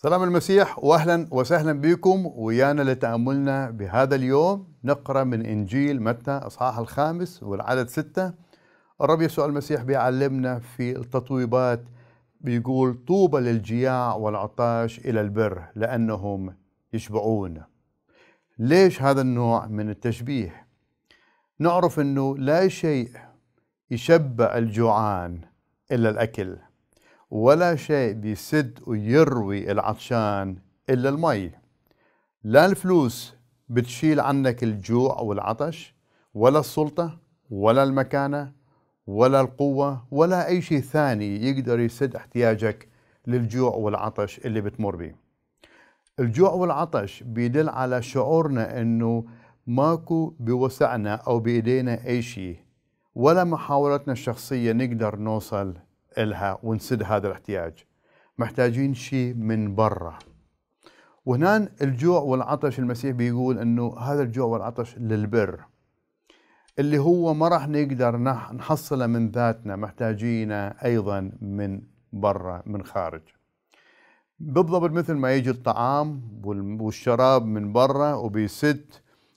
سلام المسيح واهلا وسهلا بكم ويانا لتاملنا بهذا اليوم نقرا من انجيل متى اصحاح الخامس والعدد ستة الرب يسوع المسيح بيعلمنا في التطويبات بيقول طوبى للجياع والعطاش الى البر لانهم يشبعون ليش هذا النوع من التشبيه نعرف انه لا شيء يشبع الجوعان الا الاكل ولا شيء بيسد ويروي العطشان إلا المي لا الفلوس بتشيل عنك الجوع والعطش ولا السلطة ولا المكانة ولا القوة ولا أي شيء ثاني يقدر يسد احتياجك للجوع والعطش اللي بتمر به الجوع والعطش بيدل على شعورنا أنه ماكو بوسعنا أو بإيدينا أي شيء ولا محاولتنا الشخصية نقدر نوصل إلها ونسد هذا الاحتياج محتاجين شيء من برا وهنا الجوع والعطش المسيح بيقول انه هذا الجوع والعطش للبر اللي هو ما راح نقدر نحصله من ذاتنا محتاجينه ايضا من برا من خارج بالضبط مثل ما يجي الطعام والشراب من برا وبيسد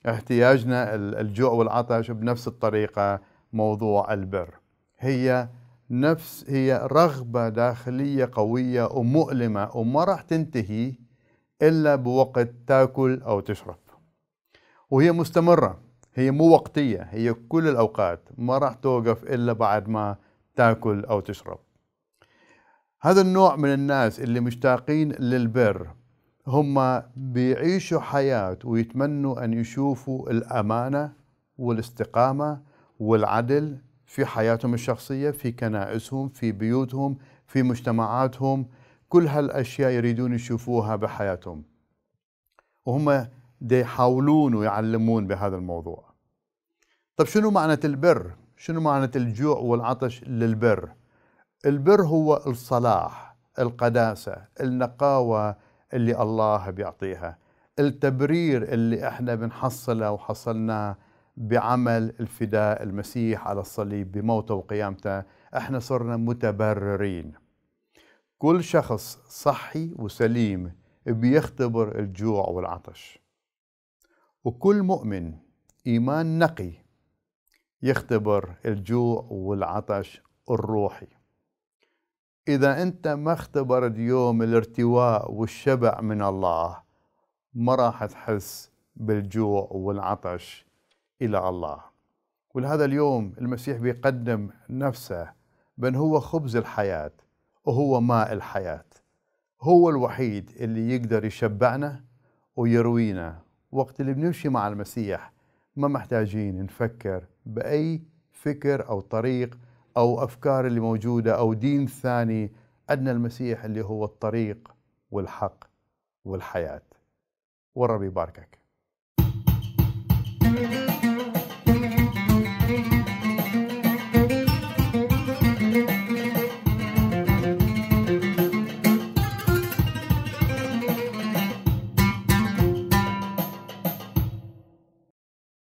احتياجنا الجوع والعطش بنفس الطريقه موضوع البر هي نفس هي رغبة داخلية قوية ومؤلمة وما راح تنتهي إلا بوقت تاكل أو تشرب وهي مستمرة هي مو وقتية هي كل الأوقات ما راح توقف إلا بعد ما تاكل أو تشرب هذا النوع من الناس اللي مشتاقين للبر هم بيعيشوا حياة ويتمنوا أن يشوفوا الأمانة والاستقامة والعدل في حياتهم الشخصية في كنائسهم في بيوتهم في مجتمعاتهم كل هالأشياء يريدون يشوفوها بحياتهم وهم يحاولون ويعلمون بهذا الموضوع طيب شنو معنى البر شنو معنى الجوع والعطش للبر البر هو الصلاح القداسة النقاوة اللي الله بيعطيها التبرير اللي احنا بنحصله وحصلناه بعمل الفداء المسيح على الصليب بموته وقيامته احنا صرنا متبررين كل شخص صحي وسليم بيختبر الجوع والعطش وكل مؤمن ايمان نقي يختبر الجوع والعطش الروحي اذا انت ما اختبرت يوم الارتواء والشبع من الله ما راح تحس بالجوع والعطش إلى الله ولهذا اليوم المسيح بيقدم نفسه بأن هو خبز الحياة وهو ماء الحياة هو الوحيد اللي يقدر يشبعنا ويروينا وقت اللي بنمشي مع المسيح ما محتاجين نفكر بأي فكر أو طريق أو أفكار اللي موجودة أو دين ثاني عندنا المسيح اللي هو الطريق والحق والحياة والرب يباركك